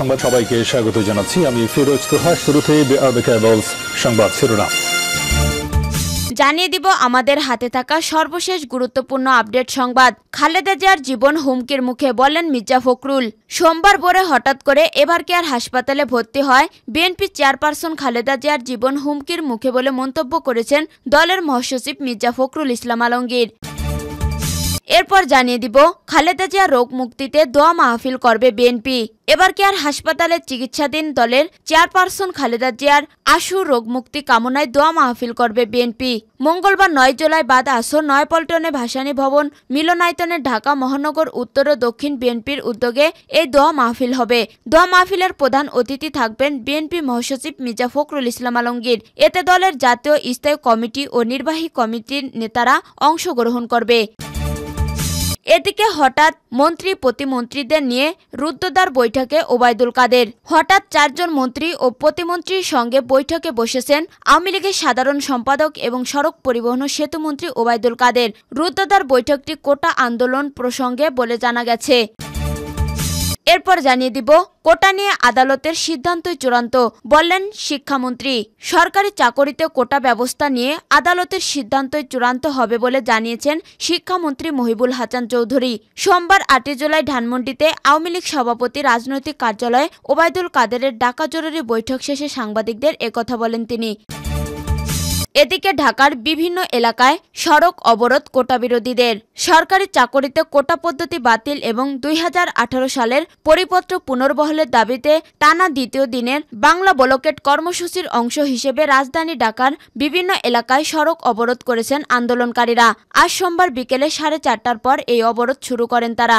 সংবাদ সবাইকে স্বাগত জানাচ্ছি আমি ফিরোজ তোহা শুরুতে সংবাদ শিরোনাম জানিয়ে দিব আমাদের হাতে থাকা সর্বশেষ গুরুত্বপূর্ণ আপডেট সংবাদ খালেদা জিয়ার জীবন হুমকির মুখে বলেন মির্জা ফখরুল সোমবার ভোরে হঠাৎ করে এবার কেয়ার হাসপাতালে ভর্তি হয় বিএনপি চেয়ারপারসন খালেদা জিয়ার জীবন হুমকির মুখে বলে মন্তব্য করেছেন দলের মহাসচিব মির্জা ফখরুল ইসলাম আলমগীর এরপর জানিয়ে দিব খালেদা জিয়া রোগ মুক্তিতে দোয়া মাহফিল করবে বিএনপি এবার আর হাসপাতালের চিকিৎসাধীন দলের চেয়ারপারসন খালেদা জিয়ার আশু রোগ মুক্তি কামনায় দোয়া মাহফিল করবে বিএনপি মঙ্গলবার নয় জুলাই বাদ নয় পল্টনে ভাসানী ভবন মিলনায়তনে ঢাকা মহানগর উত্তর ও দক্ষিণ বিএনপির উদ্যোগে এই দোয়া মাহফিল হবে দোয়া মাহফিলের প্রধান অতিথি থাকবেন বিএনপি মহাসচিব মির্জা ফখরুল ইসলাম আলমগীর এতে দলের জাতীয় স্থায়ী কমিটি ও নির্বাহী কমিটির নেতারা অংশগ্রহণ করবে এদিকে হঠাৎ মন্ত্রী প্রতিমন্ত্রীদের নিয়ে রুদ্ধদ্বার বৈঠকে ওবায়দুল কাদের হঠাৎ চারজন মন্ত্রী ও প্রতিমন্ত্রীর সঙ্গে বৈঠকে বসেছেন আওয়ামী লীগের সাধারণ সম্পাদক এবং সড়ক পরিবহন সেতুমন্ত্রী ওবায়দুল কাদের রুদ্ধদ্বার বৈঠকটি কোটা আন্দোলন প্রসঙ্গে বলে জানা গেছে এরপর জানিয়ে দিব কোটা নিয়ে আদালতের সিদ্ধান্তই চূড়ান্ত বললেন শিক্ষামন্ত্রী সরকারি চাকরিতে কোটা ব্যবস্থা নিয়ে আদালতের সিদ্ধান্তই চূড়ান্ত হবে বলে জানিয়েছেন শিক্ষামন্ত্রী মহিবুল হাসান চৌধুরী সোমবার আটই জুলাই ধানমন্ডিতে আওয়ামী লীগ সভাপতি রাজনৈতিক কার্যালয়ে ওবায়দুল কাদেরের ডাকা জরুরি বৈঠক শেষে সাংবাদিকদের একথা বলেন তিনি এদিকে ঢাকার বিভিন্ন এলাকায় সড়ক অবরোধ কোটা বিরোধীদের সরকারি চাকরিতে কোটা পদ্ধতি বাতিল এবং দুই সালের পরিপত্র পুনর্বহলের দাবিতে টানা দ্বিতীয় দিনের বাংলা বলকেট কর্মসূচির অংশ হিসেবে রাজধানী ঢাকার বিভিন্ন এলাকায় সড়ক অবরোধ করেছেন আন্দোলনকারীরা আজ সোমবার বিকেলে সাড়ে চারটার পর এই অবরোধ শুরু করেন তারা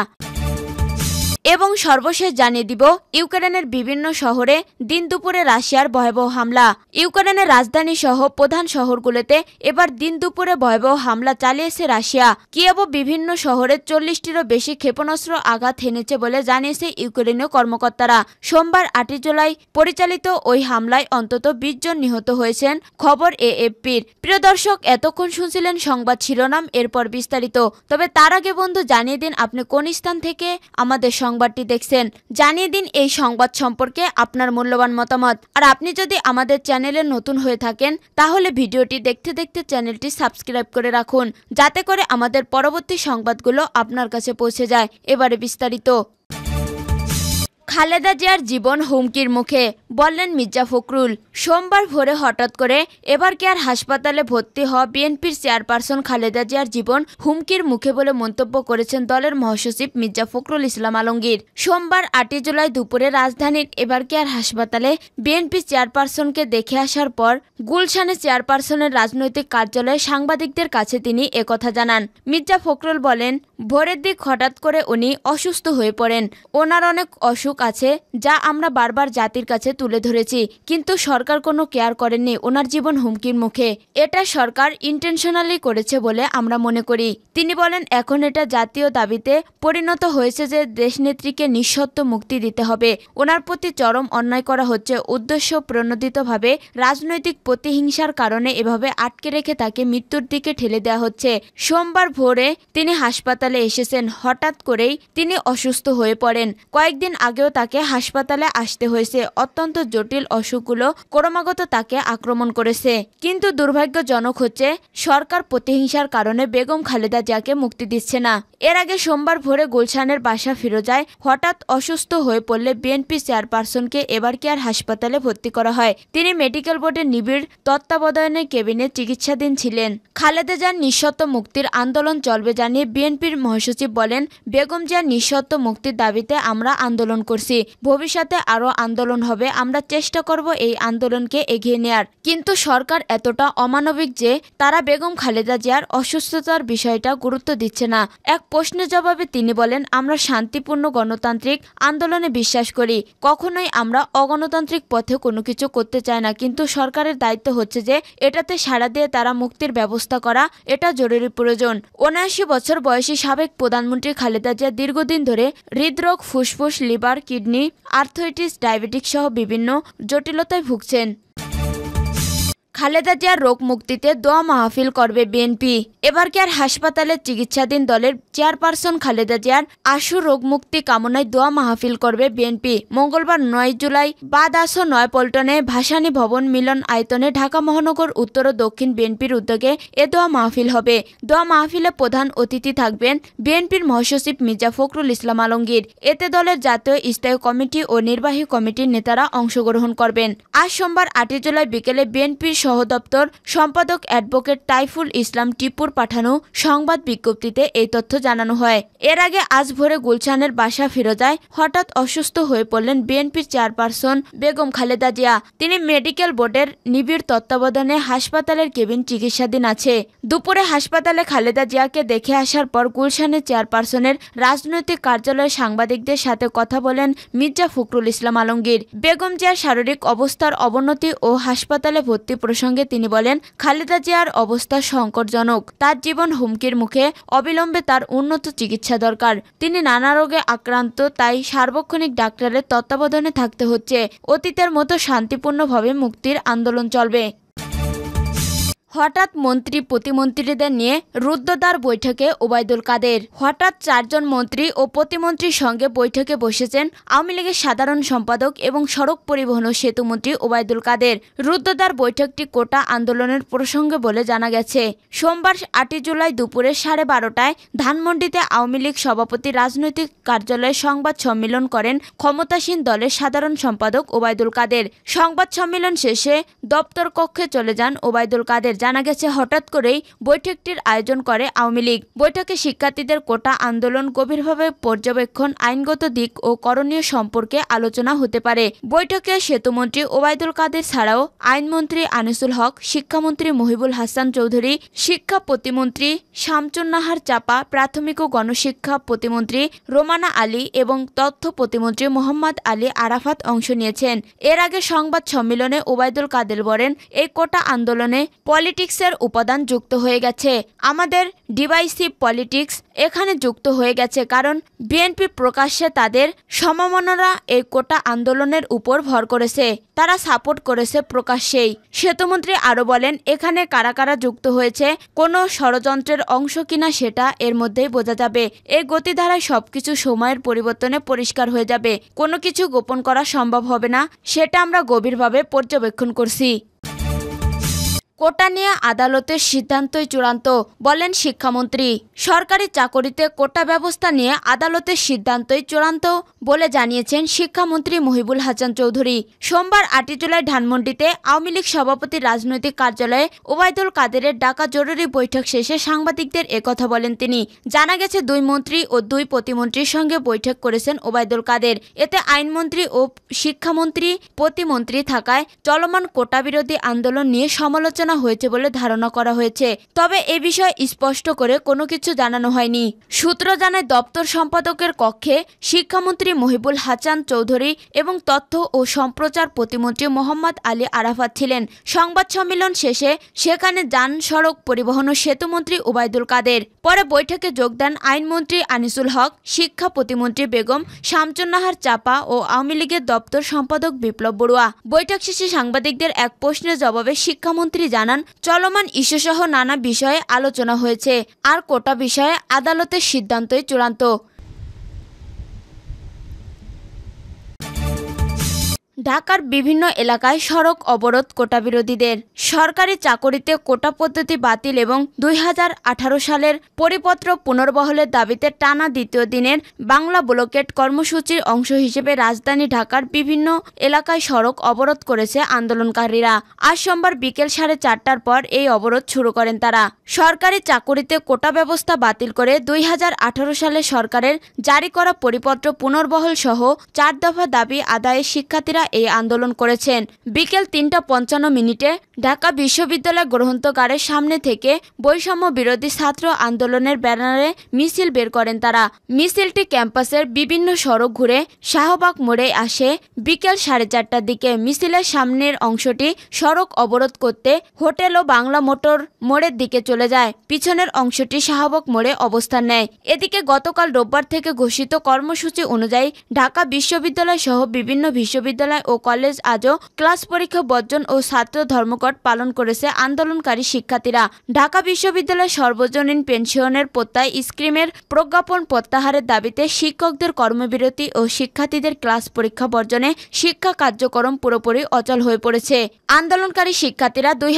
এবং সর্বশেষ জানিয়ে দিব ইউক্রেনের বিভিন্ন শহরে দিন দুপুরে রাশিয়ার ভয়াবহ হামলা ইউক্রেনের রাজধানী সহ প্রধান শহরগুলোতে এবার দিন দুপুরে ভয়াবহ হামলা চালিয়েছে রাশিয়া কিয়েব বিভিন্ন শহরে চল্লিশটিরও বেশি ক্ষেপণাস্ত্র আঘাত হেনেছে বলে জানিয়েছে ইউক্রেনীয় কর্মকর্তারা সোমবার আটই জুলাই পরিচালিত ওই হামলায় অন্তত বিশ জন নিহত হয়েছেন খবর এএফপির প্রিয় দর্শক এতক্ষণ শুনছিলেন সংবাদ শিরোনাম এরপর বিস্তারিত তবে তার আগে বন্ধু জানিয়ে দিন আপনি কোন স্থান থেকে আমাদের সংবাদটি দেখছেন জানিয়ে দিন এই সংবাদ সম্পর্কে আপনার মূল্যবান মতামত আর আপনি যদি আমাদের চ্যানেলে নতুন হয়ে থাকেন তাহলে ভিডিওটি দেখতে দেখতে চ্যানেলটি সাবস্ক্রাইব করে রাখুন যাতে করে আমাদের পরবর্তী সংবাদগুলো আপনার কাছে পৌঁছে যায় এবারে বিস্তারিত খালেদা জিয়ার জীবন হুমকির মুখে বললেন মির্জা ফখরুল সোমবার ভোরে হঠাৎ করে এবার কেয়ার হাসপাতালে ভর্তি হওয়া বিএনপির চেয়ারপারসন খালেদা জিয়ার জীবন হুমকির মুখে বলে মন্তব্য করেছেন দলের মহাসচিব মির্জা ফখরুল ইসলাম আলমগীর সোমবার আটই জুলাই দুপুরে রাজধানীর এবার কেয়ার হাসপাতালে বিএনপি চেয়ারপারসনকে দেখে আসার পর গুলশানে চেয়ারপারসনের রাজনৈতিক কার্যালয়ে সাংবাদিকদের কাছে তিনি একথা জানান মির্জা ফখরুল বলেন ভোরের দিক হঠাৎ করে উনি অসুস্থ হয়ে পড়েন ওনার অনেক অসুখ আছে যা আমরা বারবার জাতির কাছে তুলে ধরেছি কিন্তু সরকার কোনো কেয়ার করেননি ওনার জীবন হুমকির মুখে এটা সরকার ইন্টেনশনালি করেছে বলে আমরা মনে করি তিনি বলেন এখন এটা জাতীয় দাবিতে পরিণত হয়েছে যে দেশনেত্রীকে নিঃশর্ত মুক্তি দিতে হবে ওনার প্রতি চরম অন্যায় করা হচ্ছে উদ্দেশ্য প্রণোদিতভাবে রাজনৈতিক প্রতিহিংসার কারণে এভাবে আটকে রেখে তাকে মৃত্যুর দিকে ঠেলে দেওয়া হচ্ছে সোমবার ভোরে তিনি হাসপাতালে এসেছেন হঠাৎ করেই তিনি অসুস্থ হয়ে পড়েন কয়েকদিন আগে আগেও তাকে হাসপাতালে আসতে হয়েছে অত্যন্ত জটিল অসুখগুলো ক্রমাগত তাকে আক্রমণ করেছে কিন্তু দুর্ভাগ্যজনক হচ্ছে সরকার প্রতিহিংসার কারণে বেগম খালেদা জিয়াকে মুক্তি দিচ্ছে না এর আগে সোমবার ভোরে গুলশানের বাসা যায় হঠাৎ অসুস্থ হয়ে পড়লে বিএনপি চেয়ারপারসনকে এবার কেয়ার হাসপাতালে ভর্তি করা হয় তিনি মেডিকেল বোর্ডের নিবিড় তত্ত্বাবধানে কেবিনে চিকিৎসাধীন ছিলেন খালেদা জিয়ার নিঃশত্ব মুক্তির আন্দোলন চলবে জানিয়ে বিএনপির মহাসচিব বলেন বেগম জিয়ার নিঃশর্ত মুক্তির দাবিতে আমরা আন্দোলন করছি ভবিষ্যতে আরও আন্দোলন হবে আমরা চেষ্টা করব এই আন্দোলনকে এগিয়ে নেয়ার কিন্তু সরকার এতটা অমানবিক যে তারা বেগম খালেদা জিয়ার অসুস্থতার বিষয়টা গুরুত্ব দিচ্ছে না এক প্রশ্নের জবাবে তিনি বলেন আমরা শান্তিপূর্ণ গণতান্ত্রিক আন্দোলনে বিশ্বাস করি কখনোই আমরা অগণতান্ত্রিক পথে কোনো কিছু করতে চাই না কিন্তু সরকারের দায়িত্ব হচ্ছে যে এটাতে সাড়া দিয়ে তারা মুক্তির ব্যবস্থা করা এটা জরুরি প্রয়োজন উনআশি বছর বয়সী সাবেক প্রধানমন্ত্রী খালেদা জিয়া দীর্ঘদিন ধরে হৃদরোগ ফুসফুস লিভার কিডনি আর্থরাইটিস ডায়াবেটিক সহ বিভিন্ন জটিলতায় ভুগছেন খালেদা জিয়ার রোগ মুক্তিতে দোয়া মাহফিল করবে বিএনপি এবার কি আর হাসপাতালে চিকিৎসাধীন দলের চেয়ারপারসন খালেদা জিয়ার আশু রোগ মুক্তি কামনায় দোয়া মাহফিল করবে বিএনপি মঙ্গলবার নয় জুলাই বাদ আসো নয় পল্টনে ভাসানী ভবন মিলন আয়তনে ঢাকা মহানগর উত্তর ও দক্ষিণ বিএনপির উদ্যোগে এ দোয়া মাহফিল হবে দোয়া মাহফিলে প্রধান অতিথি থাকবেন বিএনপির মহাসচিব মির্জা ফখরুল ইসলাম আলমগীর এতে দলের জাতীয় স্থায়ী কমিটি ও নির্বাহী কমিটির নেতারা অংশগ্রহণ করবেন আজ সোমবার আটই জুলাই বিকেলে বিএনপির সহ সম্পাদক অ্যাডভোকেট তাইফুল ইসলাম টিপুর পাঠানো সংবাদ বিজ্ঞপ্তিতে এই তথ্য জানানো হয় এর আগে আজ ভোরে গুলশানের বাসা ফিরোজায় হঠাৎ অসুস্থ হয়ে পড়লেন বিএনপির চেয়ারপারসন বেগম খালেদা জিয়া তিনি মেডিকেল বোর্ডের নিবিড় তত্ত্বাবধানে হাসপাতালের কেবিন চিকিৎসাধীন আছে দুপুরে হাসপাতালে খালেদা জিয়াকে দেখে আসার পর গুলশানের চেয়ারপারসনের রাজনৈতিক কার্যালয়ের সাংবাদিকদের সাথে কথা বলেন মির্জা ফখরুল ইসলাম আলমগীর বেগম জিয়ার শারীরিক অবস্থার অবনতি ও হাসপাতালে ভর্তি প্রসঙ্গে তিনি বলেন খালেদা জিয়ার অবস্থা সংকটজনক তার জীবন হুমকির মুখে অবিলম্বে তার উন্নত চিকিৎসা দরকার তিনি নানা রোগে আক্রান্ত তাই সার্বক্ষণিক ডাক্তারের তত্ত্বাবধানে থাকতে হচ্ছে অতীতের মতো শান্তিপূর্ণভাবে মুক্তির আন্দোলন চলবে হঠাৎ মন্ত্রী প্রতিমন্ত্রীদের নিয়ে রুদ্ধদ্বার বৈঠকে ওবায়দুল কাদের হঠাৎ চারজন মন্ত্রী ও প্রতিমন্ত্রীর সঙ্গে বৈঠকে বসেছেন আওয়ামী লীগের সাধারণ সম্পাদক এবং সড়ক পরিবহন ও সেতুমন্ত্রী ওবায়দুল কাদের রুদ্ধদ্বার বৈঠকটি কোটা আন্দোলনের প্রসঙ্গে বলে জানা গেছে সোমবার আটই জুলাই দুপুরে সাড়ে বারোটায় ধানমন্ডিতে আওয়ামী লীগ সভাপতি রাজনৈতিক কার্যালয়ে সংবাদ সম্মেলন করেন ক্ষমতাসীন দলের সাধারণ সম্পাদক ওবায়দুল কাদের সংবাদ সম্মেলন শেষে দপ্তর কক্ষে চলে যান ওবায়দুল কাদের জানা গেছে হঠাৎ করেই বৈঠকটির আয়োজন করে আওয়ামী লীগ বৈঠকে শিক্ষার্থীদের কোটা আন্দোলন গভীরভাবে পর্যবেক্ষণ আইনগত দিক ও করণীয় সম্পর্কে আলোচনা হতে পারে বৈঠকে সেতুমন্ত্রী ওবায়দুল কাদের ছাড়াও আইনমন্ত্রী আনিসুল হক শিক্ষামন্ত্রী মহিবুল হাসান চৌধুরী শিক্ষা প্রতিমন্ত্রী শামচুন্নাহার চাপা প্রাথমিক ও গণশিক্ষা প্রতিমন্ত্রী রোমানা আলী এবং তথ্য প্রতিমন্ত্রী মোহাম্মদ আলী আরাফাত অংশ নিয়েছেন এর আগে সংবাদ সম্মেলনে ওবায়দুল কাদের বলেন এই কোটা আন্দোলনে পলি পলিটিক্সের উপাদান যুক্ত হয়ে গেছে আমাদের ডিভাইসিভ পলিটিক্স এখানে যুক্ত হয়ে গেছে কারণ বিএনপি প্রকাশ্যে তাদের সমমনরা এই কোটা আন্দোলনের উপর ভর করেছে তারা সাপোর্ট করেছে প্রকাশ্যেই সেতুমন্ত্রী আরও বলেন এখানে কারা কারা যুক্ত হয়েছে কোনো ষড়যন্ত্রের অংশ কিনা সেটা এর মধ্যেই বোঝা যাবে এই গতিধারায় সবকিছু সময়ের পরিবর্তনে পরিষ্কার হয়ে যাবে কোনো কিছু গোপন করা সম্ভব হবে না সেটা আমরা গভীরভাবে পর্যবেক্ষণ করছি কোটা নিয়ে আদালতের সিদ্ধান্তই চূড়ান্ত বলেন শিক্ষামন্ত্রী সরকারি চাকরিতে কোটা ব্যবস্থা নিয়ে আদালতের সিদ্ধান্তই চূড়ান্ত বলে জানিয়েছেন শিক্ষামন্ত্রী মহিবুল হাসান চৌধুরী সোমবার আটই জুলাই ধানমন্ডিতে আওয়ামী লীগ সভাপতি রাজনৈতিক কার্যালয়ে ওবায়দুল কাদেরের ডাকা জরুরি বৈঠক শেষে সাংবাদিকদের একথা বলেন তিনি জানা গেছে দুই মন্ত্রী ও দুই প্রতিমন্ত্রীর সঙ্গে বৈঠক করেছেন ওবায়দুল কাদের এতে আইনমন্ত্রী ও শিক্ষামন্ত্রী প্রতিমন্ত্রী থাকায় চলমান কোটা বিরোধী আন্দোলন নিয়ে সমালোচনা দুর্ঘটনা হয়েছে বলে ধারণা করা হয়েছে তবে এ বিষয়ে স্পষ্ট করে কোনো কিছু জানানো হয়নি সূত্র জানায় দপ্তর সম্পাদকের কক্ষে শিক্ষামন্ত্রী মহিবুল হাসান চৌধুরী এবং তথ্য ও সম্প্রচার প্রতিমন্ত্রী মোহাম্মদ আলী আরাফাত ছিলেন সংবাদ সম্মেলন শেষে সেখানে যান সড়ক পরিবহন ও সেতুমন্ত্রী ওবায়দুল কাদের পরে বৈঠকে যোগদান আইনমন্ত্রী আনিসুল হক শিক্ষা প্রতিমন্ত্রী বেগম শামচুন্নাহার চাপা ও আওয়ামী লীগের দপ্তর সম্পাদক বিপ্লব বড়ুয়া বৈঠক শেষে সাংবাদিকদের এক প্রশ্নের জবাবে শিক্ষামন্ত্রী জানান জানান চলমান ইস্যুসহ নানা বিষয়ে আলোচনা হয়েছে আর কোটা বিষয়ে আদালতের সিদ্ধান্তই চূড়ান্ত ঢাকার বিভিন্ন এলাকায় সড়ক অবরোধ কোটাবিরোধীদের সরকারি চাকরিতে কোটা পদ্ধতি বাতিল এবং দুই সালের পরিপত্র পুনর্বহলের দাবিতে টানা দ্বিতীয় দিনের বাংলা ব্লকেট কর্মসূচির অংশ হিসেবে রাজধানী ঢাকার বিভিন্ন এলাকায় সড়ক অবরোধ করেছে আন্দোলনকারীরা আজ সোমবার বিকেল সাড়ে চারটার পর এই অবরোধ শুরু করেন তারা সরকারি চাকরিতে কোটা ব্যবস্থা বাতিল করে দুই সালে সরকারের জারি করা পরিপত্র পুনর্বহল সহ চার দফা দাবি আদায়ে শিক্ষার্থীরা এই আন্দোলন করেছেন বিকেল তিনটা পঞ্চান্ন মিনিটে ঢাকা বিশ্ববিদ্যালয় গ্রন্থকারের সামনে থেকে বৈষম্য বিরোধী ছাত্র আন্দোলনের ব্যানারে মিছিল বের করেন তারা মিছিলটি ক্যাম্পাসের বিভিন্ন সড়ক ঘুরে শাহবাগ মোড়ে আসে বিকেল সাড়ে চারটার দিকে মিছিলের সামনের অংশটি সড়ক অবরোধ করতে হোটেল ও বাংলা মোটর মোড়ের দিকে চলে যায় পিছনের অংশটি শাহবাগ মোড়ে অবস্থান নেয় এদিকে গতকাল রোববার থেকে ঘোষিত কর্মসূচি অনুযায়ী ঢাকা বিশ্ববিদ্যালয় সহ বিভিন্ন বিশ্ববিদ্যালয় বিদ্যালয় ও কলেজ আজও ক্লাস পরীক্ষা বর্জন ও ছাত্র ধর্মঘট পালন করেছে আন্দোলনকারী শিক্ষার্থীরা ঢাকা বিশ্ববিদ্যালয় সর্বজনীন পেনশনের প্রত্যয় স্কিমের প্রজ্ঞাপন প্রত্যাহারের দাবিতে শিক্ষকদের কর্মবিরতি ও শিক্ষার্থীদের ক্লাস পরীক্ষা বর্জনে শিক্ষা কার্যক্রম পুরোপুরি অচল হয়ে পড়েছে আন্দোলনকারী শিক্ষার্থীরা দুই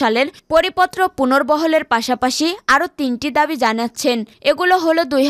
সালের পরিপত্র পুনর্বহলের পাশাপাশি আরও তিনটি দাবি জানাচ্ছেন এগুলো হলো দুই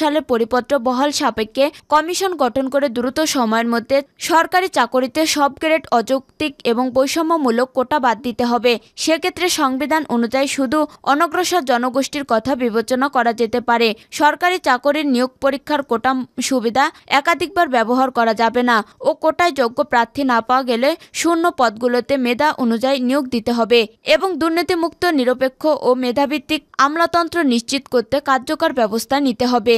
সালের পরিপত্র বহল সাপেক্ষে কমিশন গঠন করে দ্রুত সময়ের মধ্যে সরকারি চাকরিতে সব গ্রেড অযৌক্তিক এবং বৈষম্যমূলক কোটা বাদ দিতে হবে সেক্ষেত্রে সংবিধান অনুযায়ী শুধু অনগ্রসর জনগোষ্ঠীর কথা বিবেচনা করা যেতে পারে সরকারি চাকরির নিয়োগ পরীক্ষার কোটা সুবিধা একাধিকবার ব্যবহার করা যাবে না ও কোটায় যোগ্য প্রার্থী না পাওয়া গেলে শূন্য পদগুলোতে মেধা অনুযায়ী নিয়োগ দিতে হবে এবং দুর্নীতিমুক্ত নিরপেক্ষ ও মেধাভিত্তিক আমলাতন্ত্র নিশ্চিত করতে কার্যকর ব্যবস্থা নিতে হবে